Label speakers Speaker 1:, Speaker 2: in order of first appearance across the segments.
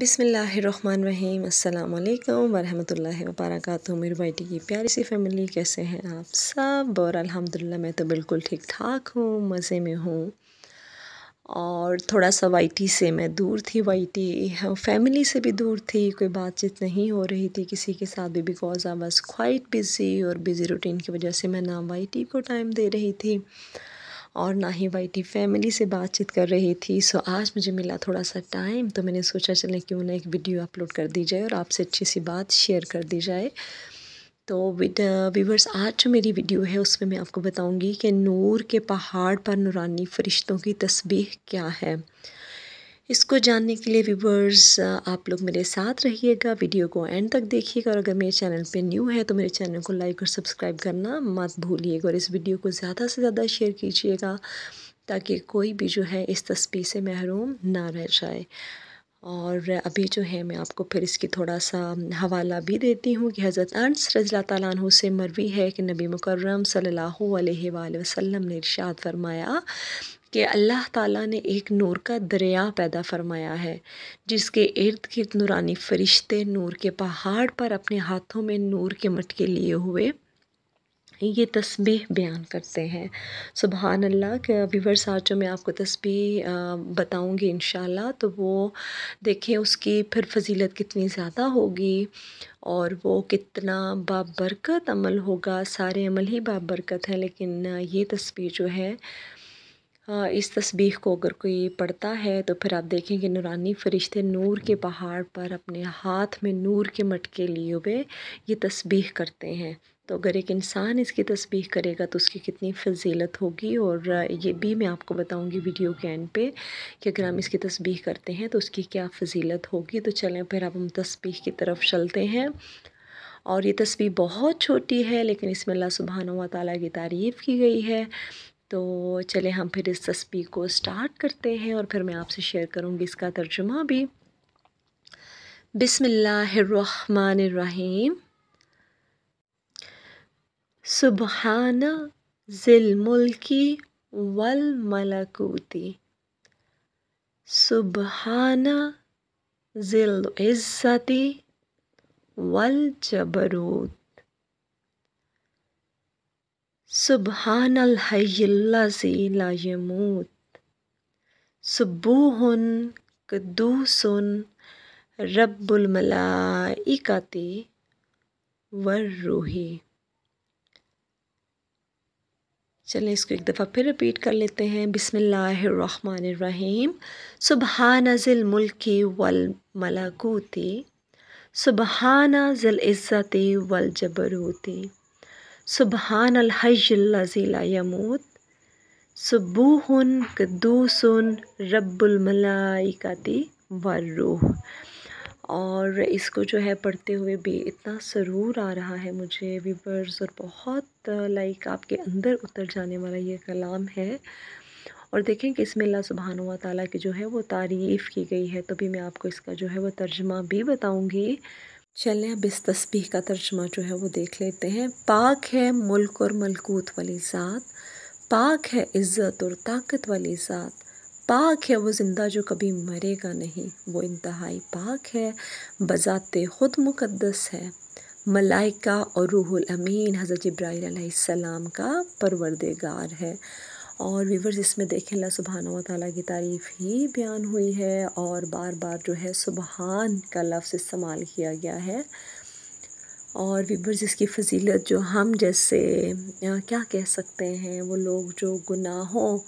Speaker 1: बिसमीम् अल्लाम वरहमतुल्लाहि वर्क मेरी बेटी की प्यारी सी फैमिली कैसे हैं आप सब और अल्हम्दुलिल्लाह मैं तो बिल्कुल ठीक ठाक हूँ मज़े में हूँ और थोड़ा सा वाइटी से मैं दूर थी वाइटी हाँ, फैमिली से भी दूर थी कोई बातचीत नहीं हो रही थी किसी के साथ भी because I was quite busy और बिज़ी रूटीन की वजह से मैं ना वाइटी को टाइम दे रही थी और ना ही वाइटी फैमिली से बातचीत कर रही थी सो आज मुझे मिला थोड़ा सा टाइम तो मैंने सोचा चले क्यों ना एक वीडियो अपलोड कर दी जाए और आपसे अच्छी सी बात शेयर कर दी जाए तो वीवर्स uh, आज जो मेरी वीडियो है उसमें मैं आपको बताऊंगी कि नूर के पहाड़ पर नुरानी फरिश्तों की तस्बीह क्या है इसको जानने के लिए व्यूवर्स आप लोग मेरे साथ रहिएगा वीडियो को एंड तक देखिएगा और अगर मेरे चैनल पे न्यू है तो मेरे चैनल को लाइक और सब्सक्राइब करना मत भूलिएगा और इस वीडियो को ज़्यादा से ज़्यादा शेयर कीजिएगा ताकि कोई भी जो है इस तस्वीर से महरूम ना रह जाए और अभी जो है मैं आपको फिर इसकी थोड़ा सा हवाला भी देती हूँ कि हज़रत अनस रज़ी तु से मरवी है कि नबी मुकर्रम सल्लल्लाहु अलैहि वसल्लम ने इरशाद फरमाया कि अल्लाह ताला ने एक नूर का दरिया पैदा फरमाया है जिसके इर्द गिर्द नूरानी फरिश्ते नूर के पहाड़ पर अपने हाथों में नूर के मटके लिए हुए ये तस्बीह बयान करते हैं सुबहान अल्लाह अभीवर आज जो मैं आपको तस्बीह बताऊंगी इन तो वो देखें उसकी फिर फजीलत कितनी ज़्यादा होगी और वो कितना बाबरकत अमल होगा सारे अमल ही बाबरकत है लेकिन ये तस्वीर जो है इस तस्बीह को अगर कोई पढ़ता है तो फिर आप देखेंगे नूरानी फ़रिश्ते नूर के पहाड़ पर अपने हाथ में नूर के मटके लिए हुए ये तस्बीह करते हैं तो अगर एक इंसान इसकी तस्बीह करेगा तो उसकी कितनी फजीलत होगी और ये भी मैं आपको बताऊंगी वीडियो के एंड पे कि अगर हम इसकी तस्बीह करते हैं तो उसकी क्या फजीलत होगी तो चलें फिर अब हम तस्बीह की तरफ चलते हैं और ये तस्वीर बहुत छोटी है लेकिन इसमें अल्लाह सुबहान व ताली की तारीफ़ की गई है तो चले हम फिर इस तस्वीर को स्टार्ट करते हैं और फिर मैं आपसे शेयर करूँगी इसका तर्जुमा भी बिसमीम सुबहान ज़िलमुल्की वल मलकूती सुबहान ज़िल इज़्ज़ती वल जबरूत सुबहानल हयमूत सुबूहन कद्दूसन रब्बुलमलाइकाते वर्रूही चलें इसको एक दफ़ा फिर रिपीट कर लेते हैं बिसमीम सुबहान ज़िल मुल्की वल मलाकूती सुबहाना ज़िल इज़्ज़ती वल जबरूती सुबहान अलहजल्ला यमूत सबूहन कद्दूसन रब्बुलमलाइकाती वर्रूह और इसको जो है पढ़ते हुए भी इतना सरूर आ रहा है मुझे वीवर्स और बहुत लाइक आपके अंदर उतर जाने वाला ये कलाम है और देखें कि इसमें अल्लाह सुबहान ताली की जो है वो तारीफ़ की गई है तभी मैं आपको इसका जो है वो तर्जमा भी बताऊँगी चलें अब इस तस्बीह का तर्जमा जो है वो देख लेते हैं पाक है मुल्क और मलकूत वाली ज़ात पाक है इज़्ज़त और ताकत वाली ज़ात पाक है वो ज़िंदा जो कभी मरेगा नहीं वो इंतहाई पाक है बज़ात ख़ुद मुकद्दस है मलाइका और रूहुल अमीन हज़रत इब्राहिम सलाम का परवरदेगार है और वीवर्स इसमें देखें ला सुबहान ताली की तारीफ़ ही बयान हुई है और बार बार जो है सुबहान का लफ्ज़ इस्तेमाल किया गया है और वीवर्स इसकी फजीलत जो हम जैसे क्या कह सकते हैं वो लोग जो गुनाहों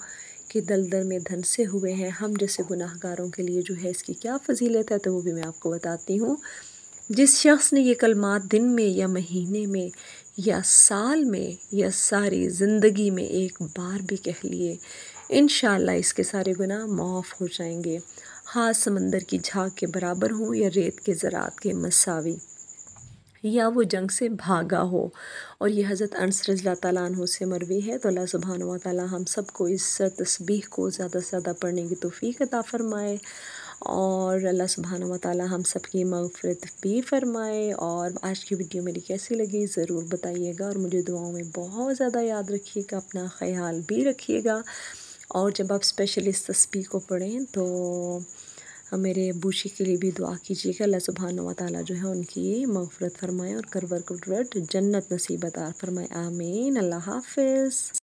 Speaker 1: के दलदल में धंसे हुए हैं हम जैसे गुनाहगारों के लिए जो है इसकी क्या फजीलत है तो वो भी मैं आपको बताती हूँ जिस शख्स ने ये कलमात दिन में या महीने में या साल में या सारी ज़िंदगी में एक बार भी कह लिए इन इसके सारे गुनाह माफ़ हो जाएंगे हाथ समंदर की झाग के बराबर हों या रेत के ज़रात के मसावी या वो जंग से भागा हो और यह हज़रत अनस रज़ला तैनों से मरवी है तो अल्लाह सुबहान वाली हम सबको इस तस्बीह को ज़्यादा से ज़्यादा पढ़ने की तोफ़ी अदा फ़रमाए और अल्लाह सुबहान वाली हम सब की मगफरत भी फरमाए और आज की वीडियो मेरी कैसी लगी ज़रूर बताइएगा और मुझे दुआओं में बहुत ज़्यादा याद रखिएगा अपना ख्याल भी रखिएगा और जब आप स्पेशल इस तस्वीर को पढ़ें तो मेरे बूशी के लिए भी दुआ कीजिएगा अल्लाह सुबहान व जो है उनकी मगफरत फरमाए और करवर कुरट जन्नत नसीबत आर फरमाए आमीन अल्लाह हाफ